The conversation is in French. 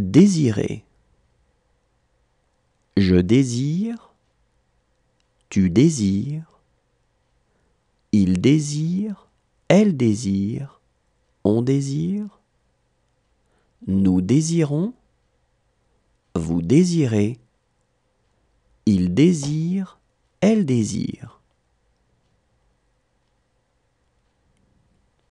désirer. Je désire. Tu désires. Il désire. Elle désire. On désire. Nous désirons. Vous désirez. Il désire. Elle désire.